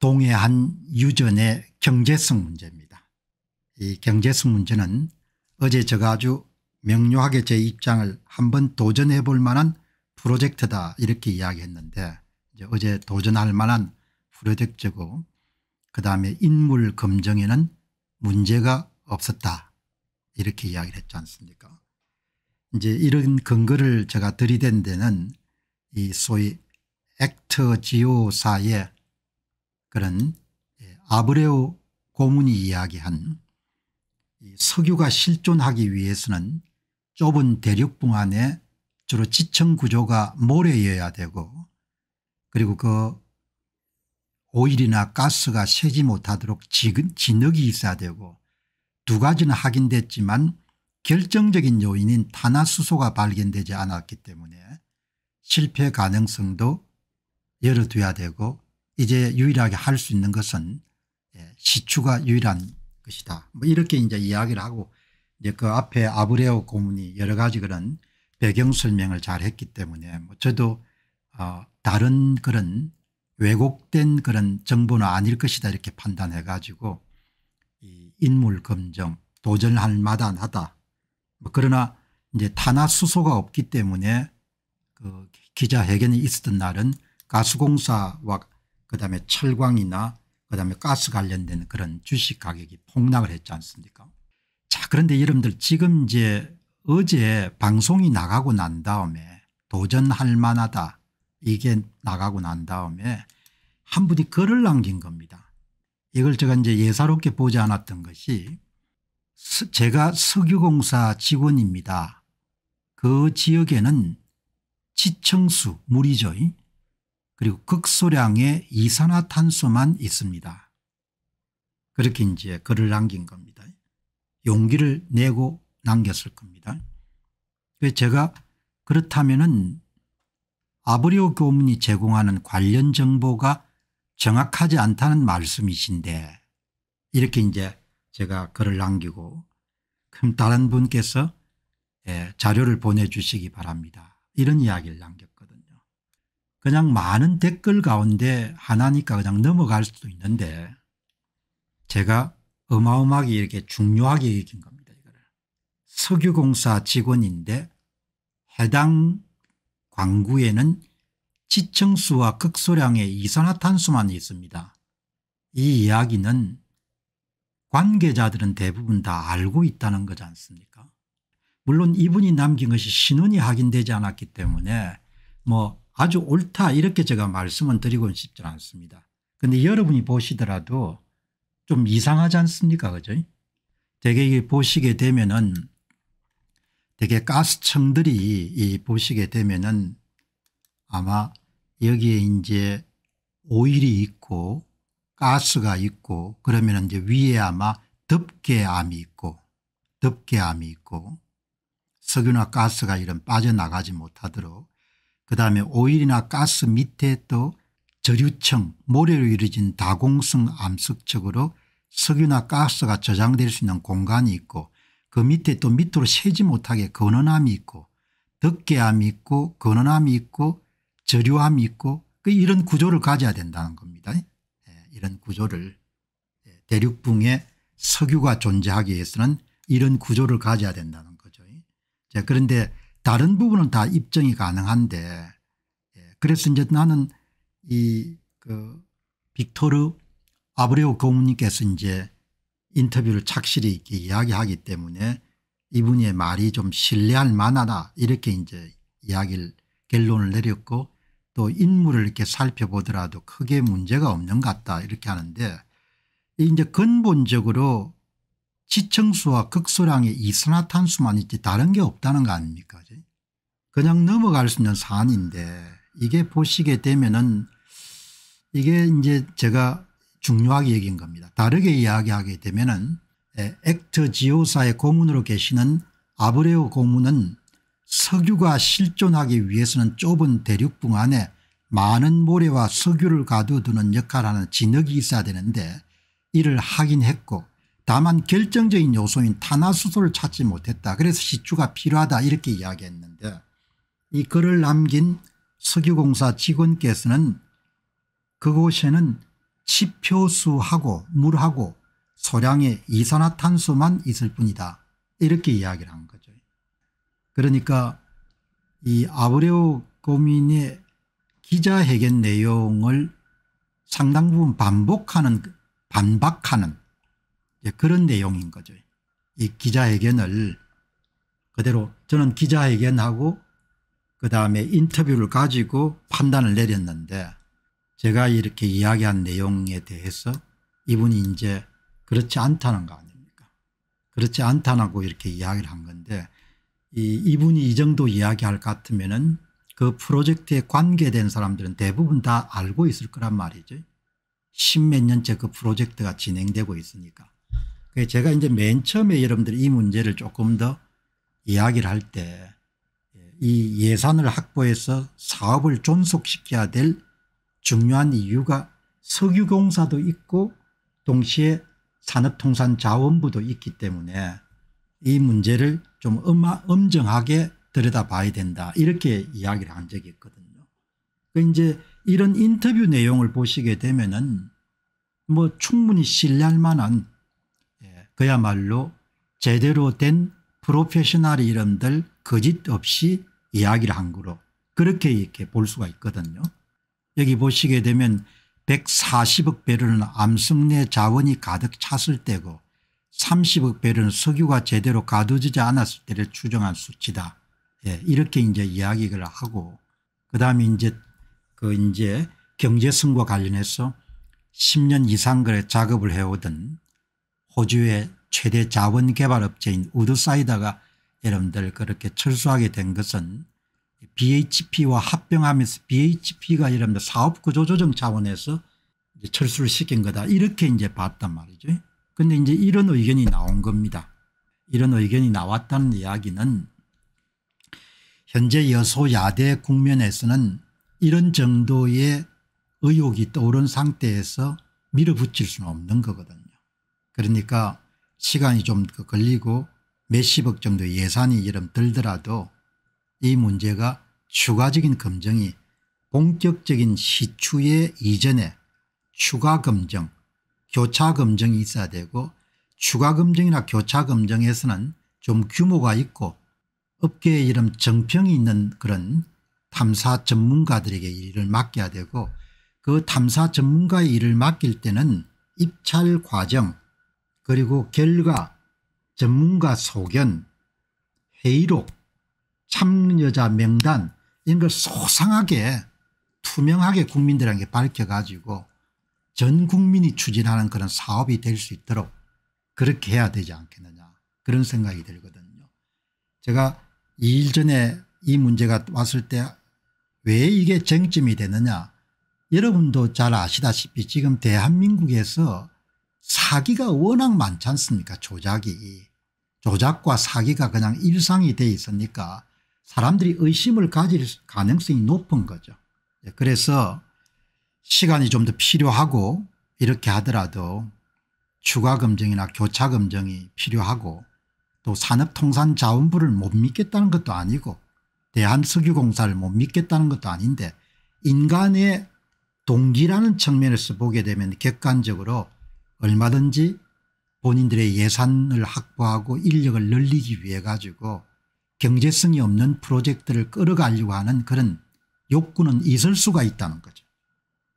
동해안 유전의 경제성 문제입니다. 이 경제성 문제는 어제 제가 아주 명료하게 제 입장을 한번 도전해 볼 만한 프로젝트다 이렇게 이야기했는데 어제 도전할 만한 프로젝트고 그다음에 인물 검증에는 문제가 없었다 이렇게 이야기를 했지 않습니까 이제 이런 근거를 제가 들이댄 데는 이 소위 액터 지오사의 그런 예, 아브레오 고문이 이야기한 석유가 실존하기 위해서는 좁은 대륙붕 안에 주로 지층 구조가 모래여야 되고 그리고 그 오일이나 가스가 새지 못하도록 진흙이 있어야 되고 두 가지는 확인됐지만 결정적인 요인인 탄화수소가 발견되지 않았기 때문에 실패 가능성도 열어둬야 되고 이제 유일하게 할 수 있는 것은 예, 시추가 유일한 것이다. 뭐 이렇게 이제 이야기를 하고 이제 그 앞에 아브레오 고문이 여러 가지 그런 배경 설명을 잘 했기 때문에 뭐 저도 어 다른 그런 왜곡된 그런 정보는 아닐 것이다 이렇게 판단해 가지고 인물 검증 도전할 마다하다 뭐 그러나 이제 탄압 수소가 없기 때문에 그 기자회견이 있었던 날은 가수공사와 그다음에 철광이나 그다음에 가스 관련된 그런 주식 가격이 폭락을 했지 않습니까 자 그런데 여러분들 지금 이제 어제 방송이 나가고 난 다음에 도전할 만하다 이게 나가고 난 다음에 한 분이 글을 남긴 겁니다. 이걸 제가 이제 예사롭게 보지 않았던 것이 제가 석유공사 직원입니다. 그 지역에는 지청수 물이죠. 이? 그리고 극소량의 이산화탄소만 있습니다. 그렇게 이제 글을 남긴 겁니다. 용기를 내고 남겼을 겁니다. 제가 그렇다면은 아브리오 교문이 제공하는 관련 정보가 정확하지 않다는 말씀이신데 이렇게 이제 제가 글을 남기고 그럼 다른 분께서 예, 자료를 보내주시기 바랍니다. 이런 이야기를 남겼고 그냥 많은 댓글 가운데 하나니까 그냥 넘어갈 수도 있는데 제가 어마어마하게 이렇게 중요하게 얘기한 겁니다. 이거를. 석유공사 직원인데 해당 광구에는 지청수와 극소량의 이산화탄소만 있습니다. 이 이야기는 관계자들은 대부분 다 알고 있다는 거지 않습니까 물론 이분이 남긴 것이 신원이 확인되지 않았기 때문에 뭐 아주 옳다 이렇게 제가 말씀은 드리고 싶지 않습니다. 그런데 여러분이 보시더라도 좀 이상하지 않습니까 그죠? 대개 보시게 되면은 대개 가스층들이 보시게 되면은 아마 여기에 이제 오일이 있고 가스가 있고 그러면 이제 위에 아마 덮개암이 있고 덮개암이 있고 석유나 가스가 이런 빠져나가지 못하도록 그다음에 오일이나 가스 밑에 또 저류층 모래로 이루어진 다공성 암석층으로 석유나 가스가 저장될 수 있는 공간이 있고 그 밑에 또 밑으로 새지 못하게 건원함이 있고 덮개암이 있고 건원함이 있고 저류암이 있고 그 이런 구조를 가져야 된다는 겁니다. 예, 이런 구조를 예, 대륙붕에 석유가 존재하기 위해서는 이런 구조를 가져야 된다는 거죠. 예, 그런데 다른 부분은 다 입증이 가능한데 예, 그래서 이제 나는 이그 빅토르 아브레오 고문님께서 이제 인터뷰를 착실히 이렇게 이야기하기 때문에 이분의 말이 좀 신뢰할 만하다 이렇게 이제 이야기를 결론을 내렸고 또 인물을 이렇게 살펴보더라도 크게 문제가 없는 것 같다 이렇게 하는데 이제 근본적으로 지청수와 극소량의 이산화탄수만 있지 다른 게 없다는 거 아닙니까 그냥 넘어갈 수 있는 사안인데 이게 보시게 되면은 이게 이제 제가 중요하게 얘기한 겁니다. 다르게 이야기하게 되면은 예, 액트 지오사의 고문으로 계시는 아브레오 고문은 석유가 실존하기 위해서는 좁은 대륙붕 안에 많은 모래와 석유를 가둬두는 역할하는 진흙이 있어야 되는데 이를 하긴 했고 다만 결정적인 요소인 탄화수소를 찾지 못했다. 그래서 시추가 필요하다 이렇게 이야기했는데 이 글을 남긴 석유공사 직원께서는 그곳에는 지표수하고 물하고 소량의 이산화탄소만 있을 뿐이다 이렇게 이야기를 한 거죠. 그러니까 이 아브레오 고민의 기자회견 내용을 상당 부분 반복하는 반박하는 네, 그런 내용인 거죠. 이 기자회견을 그대로 저는 기자회견하고 그 다음에 인터뷰를 가지고 판단을 내렸는데 제가 이렇게 이야기한 내용에 대해서 이분이 이제 그렇지 않다는 거 아닙니까 그렇지 않다고 이렇게 이야기를 한 건데 이 이분이 이 정도 이야기할 것 같으면 은그 프로젝트에 관계된 사람들은 대부분 다 알고 있을 거란 말이죠. 십몇 년째 그 프로젝트가 진행되고 있으니까 예, 제가 이제 맨 처음에 여러분들이 이 문제를 조금 더 이야기를 할 때이 예, 예산을 확보해서 사업을 존속시켜야 될 중요한 이유가 석유공사도 있고 동시에 산업통상자원부도 있기 때문에 이 문제를 좀 엄정하게 들여다봐야 된다 이렇게 이야기를 한 적이 있거든요. 그 이제 이런 인터뷰 내용을 보시게 되면 은뭐 충분히 신뢰할 만한 그야말로 제대로 된 프로페셔널 이름들 거짓 없이 이야기를 한 거로 그렇게 이렇게 볼 수가 있거든요. 여기 보시게 되면 140억 배럴은 암석내 자원이 가득 찼을 때고 30억 배럴은 석유가 제대로 가두지지 않았을 때를 추정한 수치다. 예, 이렇게 이제 이야기를 하고 그다음에 이제 그 이제 경제성과 관련해서 10년 이상 그래 작업을 해오던 호주의 최대 자원 개발업체인 우드사이다가 여러분들 그렇게 철수하게 된 것은 BHP와 합병하면서 BHP가 여러분들 사업구조조정 차원에서 철수를 시킨 거다 이렇게 이제 봤단 말이죠. 근데 이제 이런 의견이 나온 겁니다. 이런 의견이 나왔다는 이야기는 현재 여소야대 국면에서는 이런 정도의 의혹이 떠오른 상태에서 밀어붙일 수는 없는 거거든요. 그러니까 시간이 좀 그 걸리고 몇십억 정도 예산이 이름 들더라도 이 문제가 추가적인 검증이 본격적인 시추의 이전에 추가 검증 교차 검증이 있어야 되고 추가 검증이나 교차 검증에서는 좀 규모가 있고 업계에 이름 정평이 있는 그런 탐사 전문가들에게 일을 맡겨야 되고 그 탐사 전문가의 일을 맡길 때는 입찰 과정 그리고 결과 전문가 소견 회의록 참여자 명단 이런 걸 소상하게 투명하게 국민들에게 밝혀가지고 전 국민이 추진하는 그런 사업이 될 수 있도록 그렇게 해야 되지 않겠느냐 그런 생각이 들거든요. 제가 2일 전에 이 문제가 왔을 때 왜 이게 쟁점이 되느냐 여러분도 잘 아시다시피 지금 대한민국에서 사기가 워낙 많지 않습니까 조작이. 조작과 사기가 그냥 일상이 돼 있으니까 사람들이 의심을 가질 가능성이 높은 거죠. 예, 그래서 시간이 좀 더 필요하고 이렇게 하더라도 추가 검증이나 교차 검증이 필요하고 또산업통산자원부를못 믿겠다는 것도 아니고 대한석유공사를 못 믿겠다는 것도 아닌데 인간의 동기라는 측면에서 보게 되면 객관적으로 얼마든지 본인들의 예산을 확보하고 인력을 늘리기 위해 가지고 경제성이 없는 프로젝트를 끌어가려고 하는 그런 욕구는 있을 수가 있다는 거죠.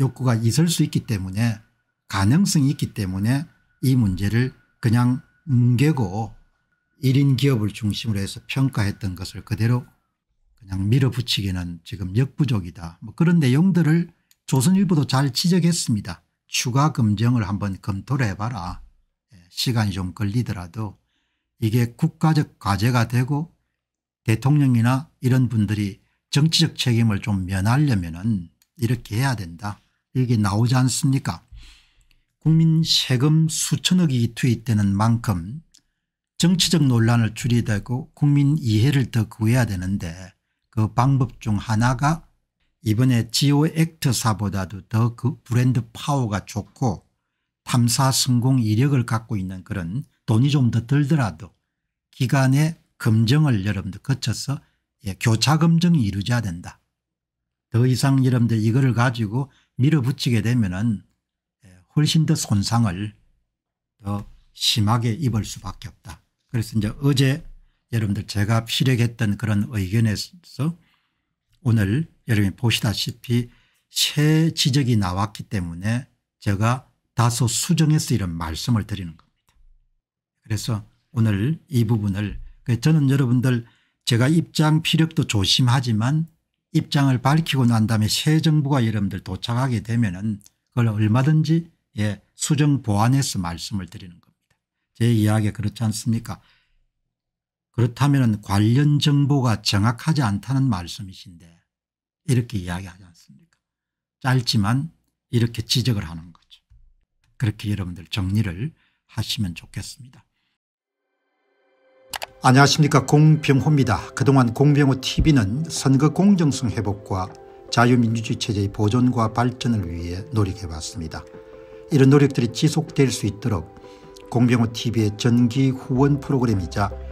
욕구가 있을 수 있기 때문에 가능성이 있기 때문에 이 문제를 그냥 뭉개고 1인 기업을 중심으로 해서 평가했던 것을 그대로 그냥 밀어붙이기는 지금 역부족이다. 뭐 그런 내용들을 조선일보도 잘 지적했습니다. 추가 검증을 한번 검토를 해봐라. 예, 시간이 좀 걸리더라도 이게 국가적 과제가 되고 대통령이나 이런 분들이 정치적 책임을 좀 면하려면 은 이렇게 해야 된다. 이게 나오지 않습니까 국민 세금 수천억이 투입되는 만큼 정치적 논란을 줄이되고 국민 이해를 더 구해야 되는데 그 방법 중 하나가 이번에 지오 액터사보다도 더 그 브랜드 파워가 좋고 탐사 성공 이력을 갖고 있는 그런 돈이 좀 더 들더라도 기간의 검증을 여러분들 거쳐서 예, 교차 검증이 이루어져야 된다. 더 이상 여러분들 이거를 가지고 밀어붙이게 되면 은 예, 훨씬 더 손상을 더 심하게 입을 수밖에 없다. 그래서 이제 어제 여러분들 제가 피력했던 그런 의견에서 오늘 여러분이 보시다시피 새 지적이 나왔기 때문에 제가 다소 수정해서 이런 말씀을 드리는 겁니다. 그래서 오늘 이 부분을 그러니까 저는 여러분들 제가 입장 피력도 조심하지만 입장을 밝히고 난 다음에 새 정부가 여러분들 도착하게 되면 은 그걸 얼마든지 예, 수정 보완해서 말씀을 드리는 겁니다. 제 이야기 그렇지 않습니까 그렇다면 관련 정보가 정확하지 않다는 말씀이신데 이렇게 이야기하지 않습니까 짧지만 이렇게 지적을 하는 거죠. 그렇게 여러분들 정리를 하시면 좋겠습니다. 안녕하십니까 공병호입니다. 그동안 공병호TV는 선거 공정성 회복과 자유민주주의 체제의 보존과 발전을 위해 노력해왔습니다. 이런 노력들이 지속될 수 있도록 공병호TV의 전기 후원 프로그램이자